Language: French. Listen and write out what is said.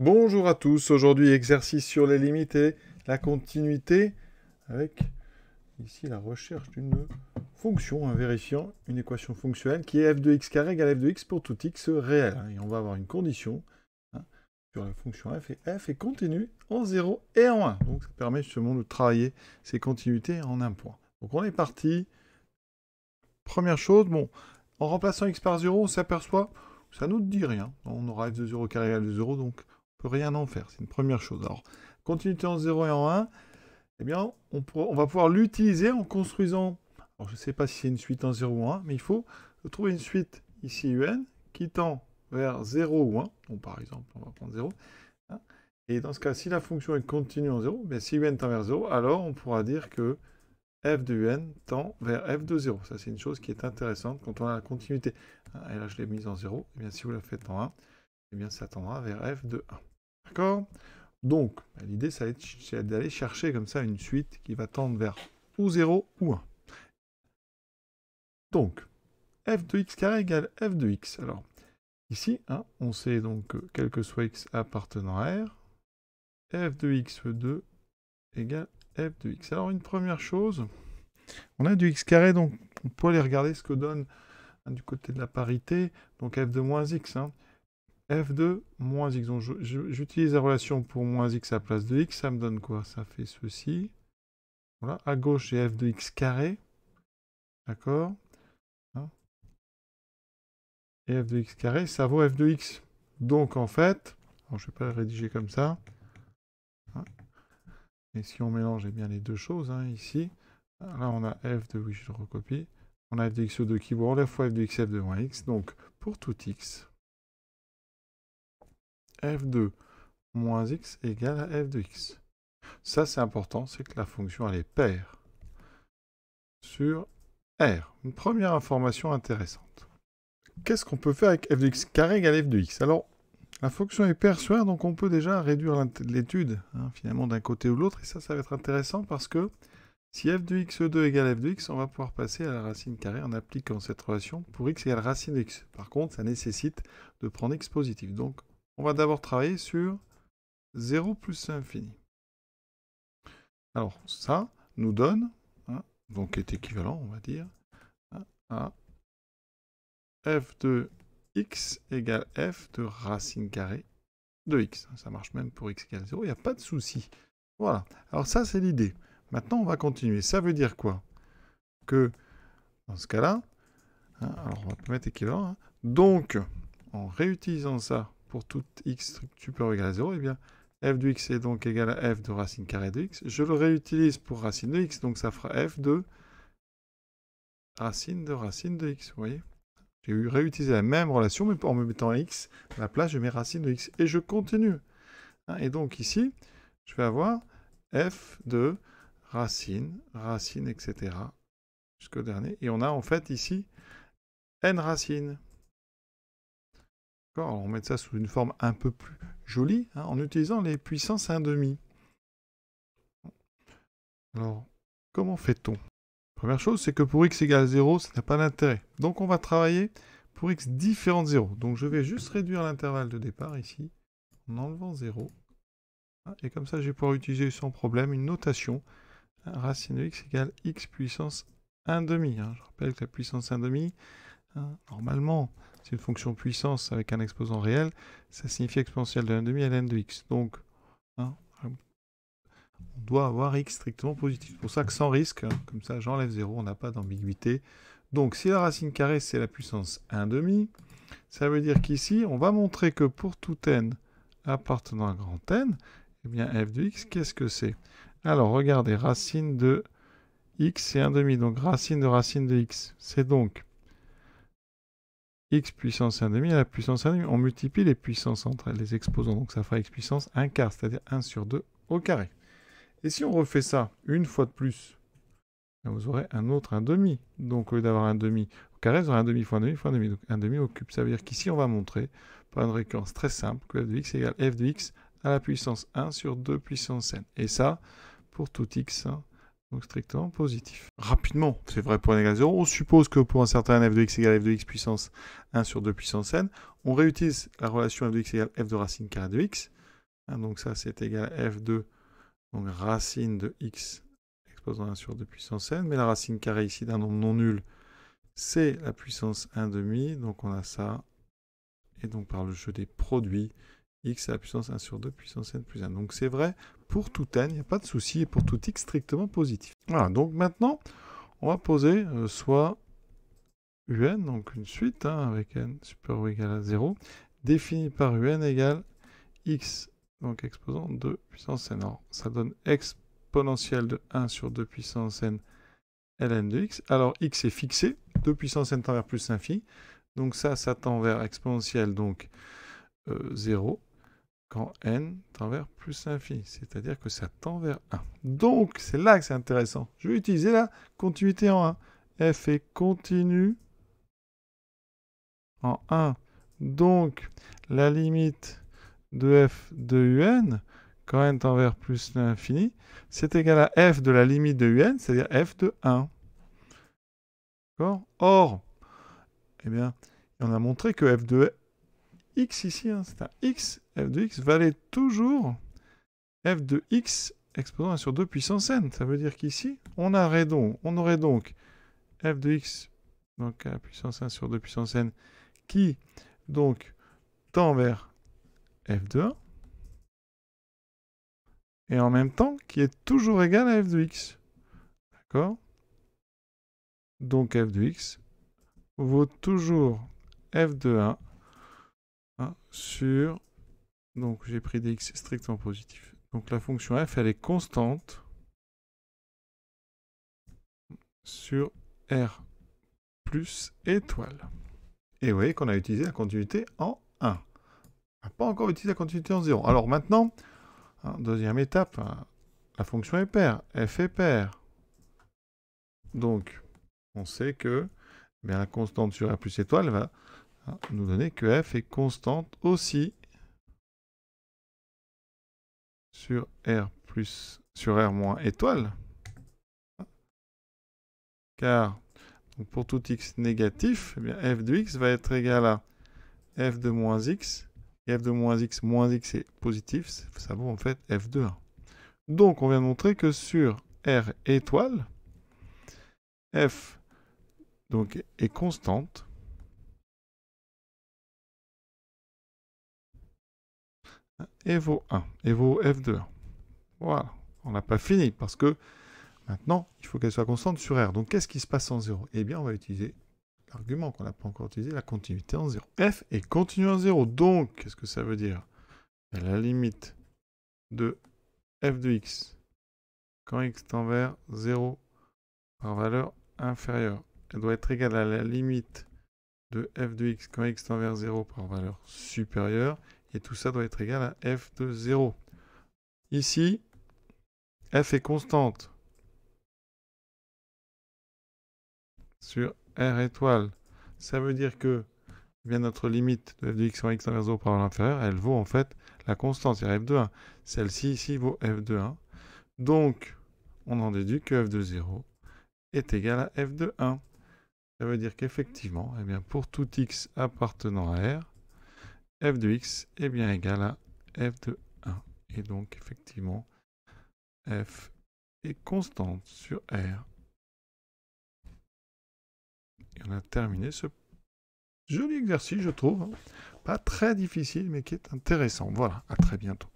Bonjour à tous, aujourd'hui exercice sur les limites et la continuité avec ici la recherche d'une fonction, en vérifiant une équation fonctionnelle qui est f de x carré égale f de x pour tout x réel. et on va avoir une condition hein, sur la fonction f et f est continue en 0 et en 1. Donc ça permet justement de travailler ces continuités en un point. Donc on est parti. Première chose, bon, en remplaçant x par 0, on s'aperçoit ça nous dit rien. On aura f de 0 carré égale 0, donc peut rien en faire. C'est une première chose. Alors, continuité en 0 et en 1, eh bien, on, va pouvoir l'utiliser en construisant. Alors, je ne sais pas si c'est une suite en 0 ou 1, mais il faut trouver une suite ici UN qui tend vers 0 ou 1. Donc, par exemple, on va prendre 0. Hein. et dans ce cas, si la fonction est continue en 0, mais ben, si UN tend vers 0, alors on pourra dire que f de UN tend vers f de 0. Ça, c'est une chose qui est intéressante quand on a la continuité. Hein. Et là, je l'ai mise en 0. Et eh bien, si vous la faites en 1, eh bien, ça tendra vers f de 1. D'accord Donc, l'idée, ça d'aller chercher comme ça une suite qui va tendre vers ou 0 ou 1. Donc, f de x carré égale f de x. Alors, ici, hein, on sait donc que quel que soit x appartenant à R, f de x2 égale f de x. Alors, une première chose, on a du x carré, donc on peut aller regarder ce que donne hein, du côté de la parité, donc f de moins x. Hein f2 moins x. Donc j'utilise la relation pour moins x à la place de x. Ça me donne quoi Ça fait ceci. Voilà. À gauche, j'ai f de x carré. D'accord hein Et f de x carré, ça vaut f de x. Donc en fait, je ne vais pas le rédiger comme ça. Hein et si on mélange eh bien les deux choses hein, ici, là on a f de, oui je le recopie, on a f de x2 qui vaut la fois f de x f de moins x. Donc pour tout x, f2 moins x égale à f de x. Ça, c'est important, c'est que la fonction, elle est paire sur R. Une première information intéressante. Qu'est-ce qu'on peut faire avec f de x carré égale f de x Alors, la fonction est paire sur R, donc on peut déjà réduire l'étude, hein, finalement, d'un côté ou de l'autre. Et ça, ça va être intéressant parce que si f de x2 égale f de x, on va pouvoir passer à la racine carrée en appliquant cette relation pour x égale racine x. Par contre, ça nécessite de prendre x positif. Donc, on va d'abord travailler sur 0 plus infini. Alors ça nous donne, hein, donc est équivalent, on va dire, hein, à f de x égale f de racine carrée de x. Ça marche même pour x égale 0, il n'y a pas de souci. Voilà, alors ça c'est l'idée. Maintenant on va continuer. Ça veut dire quoi Que dans ce cas-là, hein, alors on va mettre équivalent, donc en réutilisant ça pour toute x structure égale à 0, et eh bien, f de x est donc égal à f de racine carré de x. Je le réutilise pour racine de x, donc ça fera f de racine de racine de x, vous voyez J'ai réutilisé la même relation, mais en me mettant x à la place, je mets racine de x, et je continue. Hein. Et donc ici, je vais avoir f de racine, racine, etc. jusqu'au dernier. Et on a en fait ici n racines. Alors on va mettre ça sous une forme un peu plus jolie, hein, en utilisant les puissances 1,5. Alors, comment fait-on Première chose, c'est que pour x égale 0, ça n'a pas d'intérêt. Donc on va travailler pour x différent de 0. Donc je vais juste réduire l'intervalle de départ ici, en enlevant 0. Ah, et comme ça, je vais pouvoir utiliser sans problème une notation. Hein, racine de x égale x puissance 1,5. Hein. Je rappelle que la puissance 1,5, normalement, c'est une fonction puissance avec un exposant réel, ça signifie exponentielle de 1 demi à ln de x. Donc, hein, on doit avoir x strictement positif. C'est pour ça que sans risque, hein, comme ça j'enlève 0, on n'a pas d'ambiguïté. Donc si la racine carrée c'est la puissance 1 demi, ça veut dire qu'ici on va montrer que pour tout n appartenant à grand n, eh bien f de x, qu'est-ce que c'est Alors regardez, racine de x c'est 1 demi, donc racine de racine de x, c'est donc x puissance 1 1,5 à la puissance 1 1,5. On multiplie les puissances entre elles, les exposants, donc ça fera x puissance 1 quart, c'est-à-dire 1 sur 2 au carré. Et si on refait ça une fois de plus, vous aurez un autre 1 1,5. Donc au lieu d'avoir un demi au carré, vous aurez un demi fois 1 demi fois un demi, donc 1 demi au cube. Ça veut dire qu'ici, on va montrer par une récurrence très simple que f de x égale f de x à la puissance 1 sur 2 puissance n. Et ça, pour tout x, hein, donc strictement positif. Rapidement, c'est vrai pour n égale 0. On suppose que pour un certain f de x égale f de x puissance 1 sur 2 puissance n, on réutilise la relation f de x égale f de racine carré de x. Hein, donc ça, c'est égal à f de racine de x exposant 1 sur 2 puissance n. Mais la racine carrée ici d'un nombre non nul, c'est la puissance 1 demi. Donc on a ça. Et donc par le jeu des produits, x à la puissance 1 sur 2 puissance n plus 1. Donc c'est vrai pour tout n, il n'y a pas de souci, et pour tout x strictement positif. Voilà, donc maintenant, on va poser euh, soit un, donc une suite, hein, avec n supérieur ou égal à 0, définie par un égale x, donc exposant 2 puissance n. Alors ça donne exponentielle de 1 sur 2 puissance n ln de x. Alors x est fixé, 2 puissance n tend vers plus l'infini. Donc ça, ça tend vers exponentielle, donc 0 euh, quand n tend vers plus l'infini, c'est-à-dire que ça tend vers 1. Donc, c'est là que c'est intéressant. Je vais utiliser la continuité en 1. f est continue en 1. Donc, la limite de f de un, quand n tend vers plus l'infini, c'est égal à f de la limite de un, c'est-à-dire f de 1. D'accord Or, eh bien, on a montré que f de x ici, hein, c'est un x f de x valait toujours f de x exposant 1 sur 2 puissance n. Ça veut dire qu'ici, on, aurait donc, on aurait donc f de x, donc à puissance 1 sur 2 puissance n, qui donc tend vers f de 1, et en même temps qui est toujours égal à f de x. D'accord Donc f de x vaut toujours f de 1 hein, sur donc j'ai pris des x strictement positifs. Donc la fonction f, elle est constante sur r plus étoile. Et vous voyez qu'on a utilisé la continuité en 1. On n'a pas encore utilisé la continuité en 0. Alors maintenant, hein, deuxième étape, hein, la fonction est paire. f est paire. Donc, on sait que eh la constante sur r plus étoile va hein, nous donner que f est constante aussi sur R plus sur R moins étoile. Car pour tout x négatif, eh f de x va être égal à f de moins x. Et f de moins x moins x est positif, ça vaut en fait f de 1. Donc on vient de montrer que sur R étoile, f donc, est constante vaut 1, et vaut F2. Voilà, on n'a pas fini parce que maintenant, il faut qu'elle soit constante sur R. Donc qu'est-ce qui se passe en 0 Eh bien, on va utiliser l'argument qu'on n'a pas encore utilisé, la continuité en 0. F est continue en 0. Donc, qu'est-ce que ça veut dire La limite de f de x quand x tend vers 0 par valeur inférieure. Elle doit être égale à la limite de f de x quand x tend vers 0 par valeur supérieure et tout ça doit être égal à f de 0. Ici, f est constante sur r étoile. Ça veut dire que eh bien, notre limite de f de x en x envers 0 par l'inférieur, elle vaut en fait la constante, c'est-à-dire f de 1. Celle-ci ici vaut f de 1. Donc, on en déduit que f de 0 est égal à f de 1. Ça veut dire qu'effectivement, eh pour tout x appartenant à R, f de x est bien égal à f de 1. Et donc, effectivement, f est constante sur R. Et on a terminé ce joli exercice, je trouve. Hein. Pas très difficile, mais qui est intéressant. Voilà, à très bientôt.